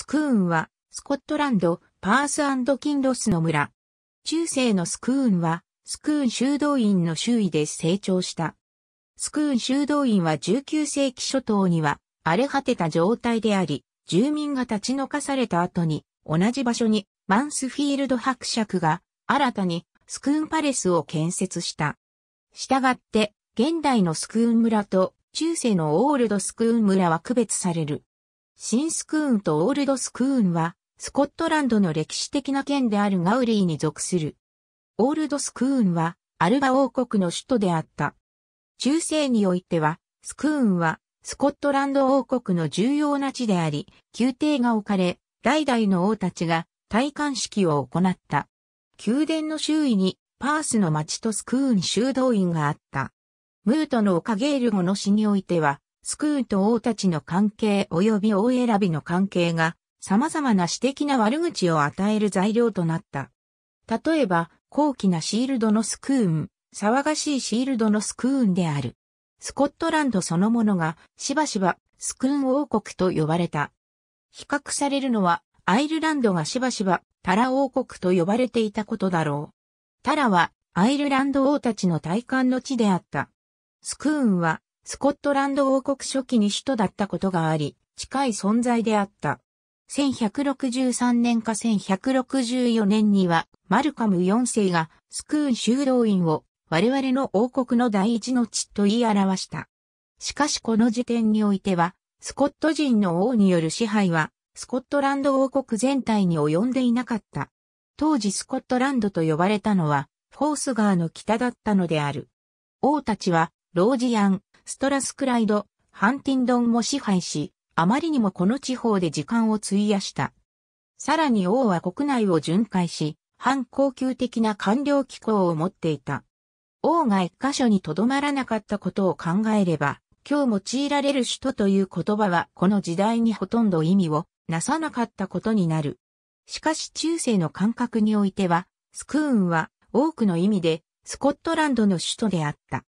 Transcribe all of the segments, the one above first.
スクーンは、スコットランド、パースキンロスの村。中世のスクーンは、スクーン修道院の周囲で成長した。スクーン修道院は19世紀初頭には荒れ果てた状態であり、住民が立ち退かされた後に、同じ場所にマンスフィールド伯爵が新たにスクーンパレスを建設した。したがって、現代のスクーン村と中世のオールドスクーン村は区別される。新スクーンとオールドスクーンは、スコットランドの歴史的な県であるガウリーに属する。オールドスクーンは、アルバ王国の首都であった。中世においては、スクーンは、スコットランド王国の重要な地であり、宮廷が置かれ、代々の王たちが、戴冠式を行った。宮殿の周囲に、パースの町とスクーン修道院があった。ムートのオカゲール語の詩においては、スクーと王たちの関係及び王選びの関係が様々な私的な悪口を与える材料となった。例えば、高貴なシールドのスクーン、騒がしいシールドのスクーンである。スコットランドそのものがしばしばスクーン王国と呼ばれた。比較されるのはアイルランドがしばしばタラ王国と呼ばれていたことだろう。タラはアイルランド王たちの体感の地であった。スクーンはスコットランド王国初期に首都だったことがあり、近い存在であった。1163年か1164年には、マルカム4世がスクーン修道院を我々の王国の第一の地と言い表した。しかしこの時点においては、スコット人の王による支配は、スコットランド王国全体に及んでいなかった。当時スコットランドと呼ばれたのは、フォースガーの北だったのである。王たちは、ロージアン、ストラスクライド、ハンティンドンも支配し、あまりにもこの地方で時間を費やした。さらに王は国内を巡回し、反恒久的な官僚機構を持っていた。王が一箇所に留まらなかったことを考えれば、今日用いられる首都という言葉はこの時代にほとんど意味をなさなかったことになる。しかし中世の感覚においては、スクーンは多くの意味でスコットランドの首都であった。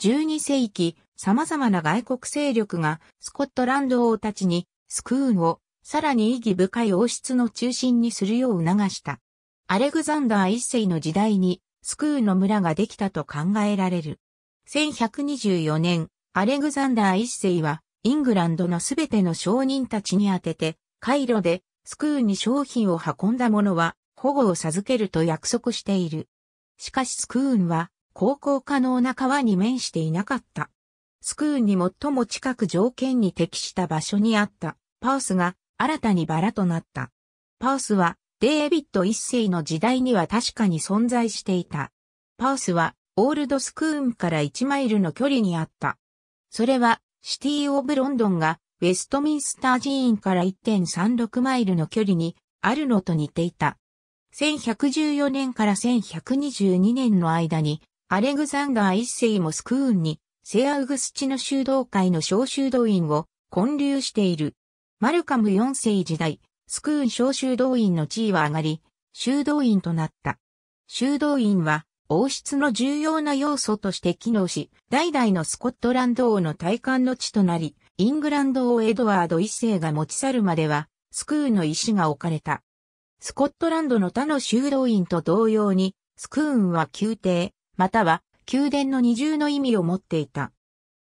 12世紀、様々な外国勢力がスコットランド王たちにスクーンをさらに意義深い王室の中心にするよう促した。アレグザンダー一世の時代にスクーンの村ができたと考えられる。1124年、アレグザンダー一世はイングランドのすべての商人たちに宛てて、カイロでスクーンに商品を運んだ者は保護を授けると約束している。しかしスクーンは航行可能な川に面していなかった。スクーンに最も近く条件に適した場所にあったパースが新たにバラとなった。パースはデービッド一世の時代には確かに存在していた。パースはオールドスクーンから1マイルの距離にあった。それはシティ・オブ・ロンドンがウェストミンスター寺院から1.36マイルの距離にあるのと似ていた。1114年から1122年の間にアレグザンダー一世もスクーンに聖アウグスチの修道会の小修道院を建立している。マルカム4世時代、スクーン小修道院の地位は上がり、修道院となった。修道院は王室の重要な要素として機能し、代々のスコットランド王の体幹の地となり、イングランド王エドワード一世が持ち去るまでは、スクーンの石が置かれた。スコットランドの他の修道院と同様に、スクーンは宮廷、または宮殿の二重の意味を持っていた。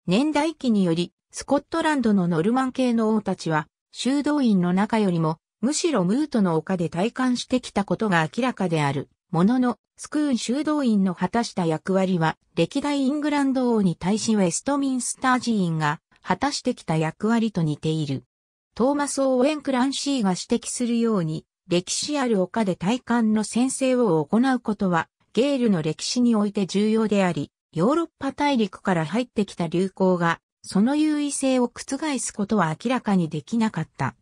年代記により、スコットランドのノルマン系の王たちは、修道院の中よりも、むしろムートの丘で体感してきたことが明らかである。ものの、スクーン修道院の果たした役割は、歴代イングランド王に対しウェストミンスター寺院が果たしてきた役割と似ている。トーマス・オーウェン・クランシーが指摘するように、歴史ある丘で体感の先制を行うことは、ゲールの歴史において重要であり、ヨーロッパ大陸から入ってきた流行が、その優位性を覆すことは明らかにできなかった。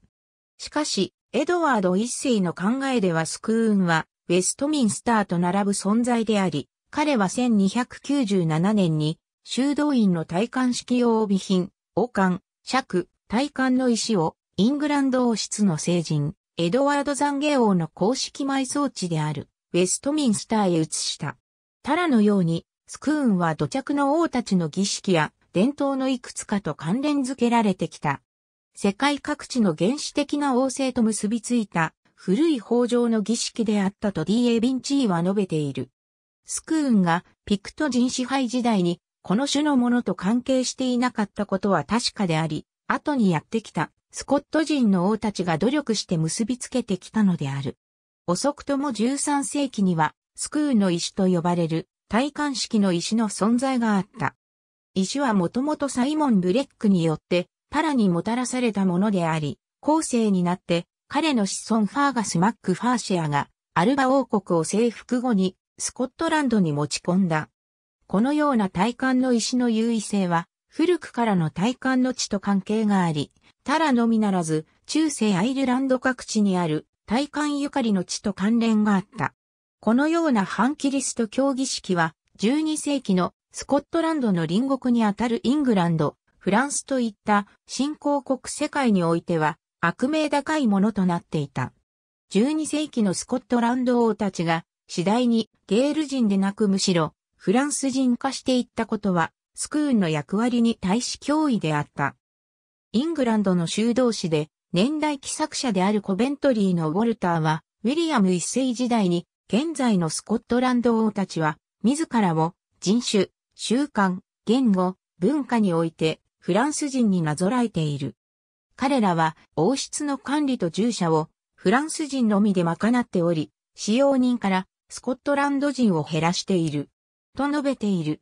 しかし、エドワード一世の考えではスクーンは、ウェストミンスターと並ぶ存在であり、彼は1297年に、修道院の体感式用備品、王冠、尺、体感の石を、イングランド王室の聖人、エドワード残ゲ王の公式埋葬地である。ウェストミンスターへ移した。タラのように、スクーンは土着の王たちの儀式や伝統のいくつかと関連づけられてきた。世界各地の原始的な王政と結びついた古い法上の儀式であったと D.A. ヴィンチーは述べている。スクーンがピクト人支配時代にこの種のものと関係していなかったことは確かであり、後にやってきたスコット人の王たちが努力して結びつけてきたのである。遅くとも13世紀には、スクーの石と呼ばれる、体幹式の石の存在があった。石はもともとサイモン・ブレックによって、パラにもたらされたものであり、後世になって、彼の子孫ファーガス・マック・ファーシェアが、アルバ王国を征服後に、スコットランドに持ち込んだ。このような体感の石の優位性は、古くからの体感の地と関係があり、タラのみならず、中世アイルランド各地にある大観ゆかりの地と関連があった。このような反キリスト教儀式は、12世紀のスコットランドの隣国にあたるイングランド、フランスといった新興国世界においては悪名高いものとなっていた。12世紀のスコットランド王たちが次第にゲール人でなくむしろフランス人化していったことはスクーンの役割に対し脅威であった。イングランドの修道士で年代記作者であるコベントリーのウォルターは、ウィリアム一世時代に、現在のスコットランド王たちは、自らを人種、習慣、言語、文化において、フランス人になぞらえている。彼らは、王室の管理と従者を、フランス人のみで賄っており、使用人から、スコットランド人を減らしている。と述べている。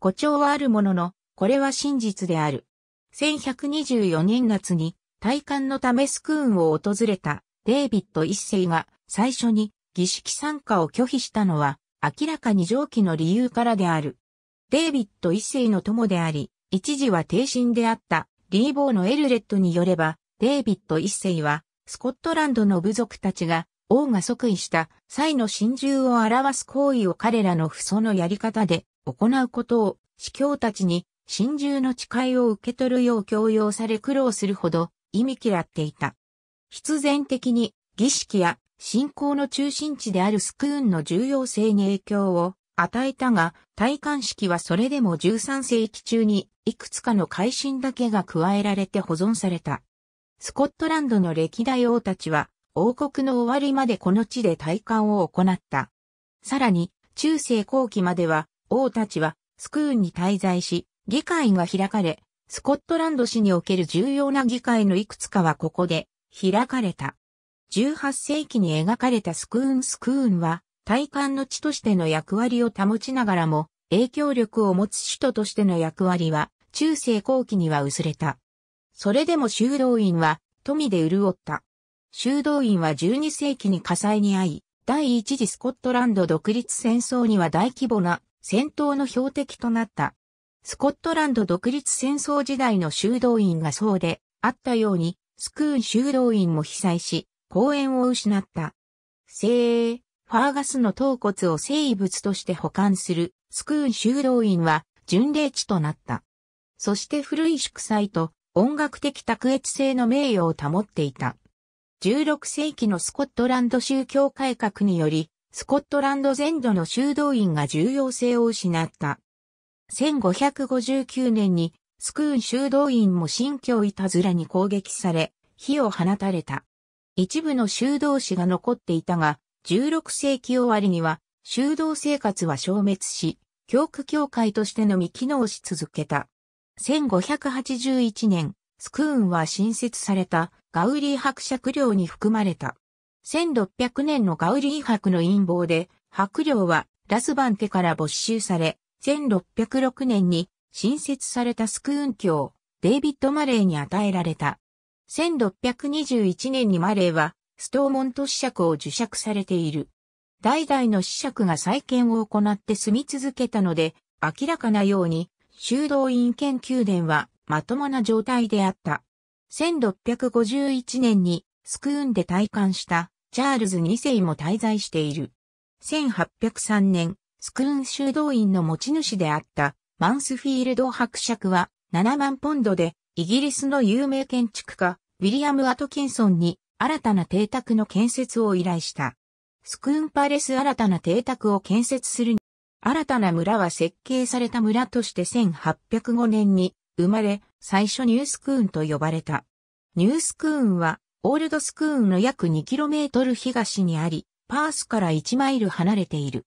誇張はあるものの、これは真実である。1124年夏に体感のためスクーンを訪れたデイビッド一世が最初に儀式参加を拒否したのは明らかに上記の理由からである。デイビッド一世の友であり、一時は低身であったリーボーのエルレットによれば、デイビッド一世はスコットランドの部族たちが王が即位した際の真珠を表す行為を彼らの父祖のやり方で行うことを司教たちに真珠の誓いを受け取るよう強要され苦労するほど忌み嫌っていた。必然的に儀式や信仰の中心地であるスクーンの重要性に影響を与えたが、戴冠式はそれでも13世紀中にいくつかの改新だけが加えられて保存された。スコットランドの歴代王たちは王国の終わりまでこの地で戴冠を行った。さらに中世後期までは王たちはスクーンに滞在し、議会が開かれ、スコットランド市における重要な議会のいくつかはここで開かれた。18世紀に描かれたスクーンスクーンは、体幹の地としての役割を保ちながらも、影響力を持つ首都としての役割は、中世後期には薄れた。それでも修道院は、富で潤った。修道院は12世紀に火災に遭い、第一次スコットランド独立戦争には大規模な戦闘の標的となった。スコットランド独立戦争時代の修道院がそうであったように、スクーン修道院も被災し、公園を失った。聖英、ファーガスの頭骨を生物として保管するスクーン修道院は巡礼地となった。そして古い祝祭と音楽的卓越性の名誉を保っていた。16世紀のスコットランド宗教改革により、スコットランド全土の修道院が重要性を失った。1559年にスクーン修道院も新教いたずらに攻撃され、火を放たれた。一部の修道士が残っていたが、16世紀終わりには修道生活は消滅し、教区教会としてのみ機能し続けた。1581年、スクーンは新設されたガウリー伯爵領に含まれた。1600年のガウリー伯の陰謀で、伯領はラスバン家から没収され、1606年に新設されたスクーン教、デイビッド・マレーに与えられた。1621年にマレーは、ストーモント子爵を受釈されている。代々の子爵が再建を行って住み続けたので、明らかなように、修道院研究殿はまともな状態であった。1651年にスクーンで退官したチャールズ2世も滞在している。1803年、スクーン修道院の持ち主であったマンスフィールド伯爵は7万ポンドでイギリスの有名建築家ウィリアム・アトキンソンに新たな邸宅の建設を依頼した。スクーンパレス新たな邸宅を建設する新たな村は設計された村として1805年に生まれ、最初ニュースクーンと呼ばれた。ニュースクーンは、オールドスクーンの約 2km 東にあり、パースから1マイル離れている。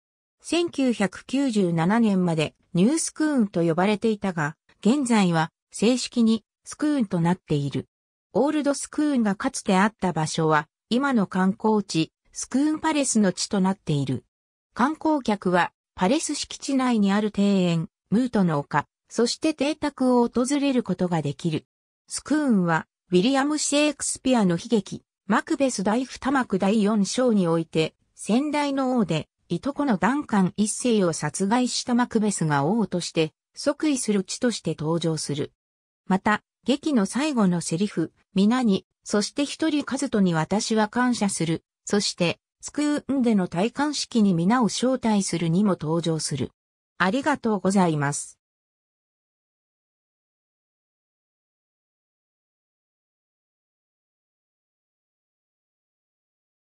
1997年までニュースクーンと呼ばれていたが、現在は正式にスクーンとなっている。オールドスクーンがかつてあった場所は、今の観光地、スクーンパレスの地となっている。観光客は、パレス敷地内にある庭園、ムートの丘、そして邸宅を訪れることができる。スクーンは、ウィリアム・シェイクスピアの悲劇、マクベス第二幕第四章において、先代の王で、いとこのダンカン一世を殺害したマクベスが王として、即位する地として登場する。また、劇の最後のセリフ、皆に、そして一人カズトに私は感謝する、そして、スクーンでの戴冠式に皆を招待するにも登場する。ありがとうございます。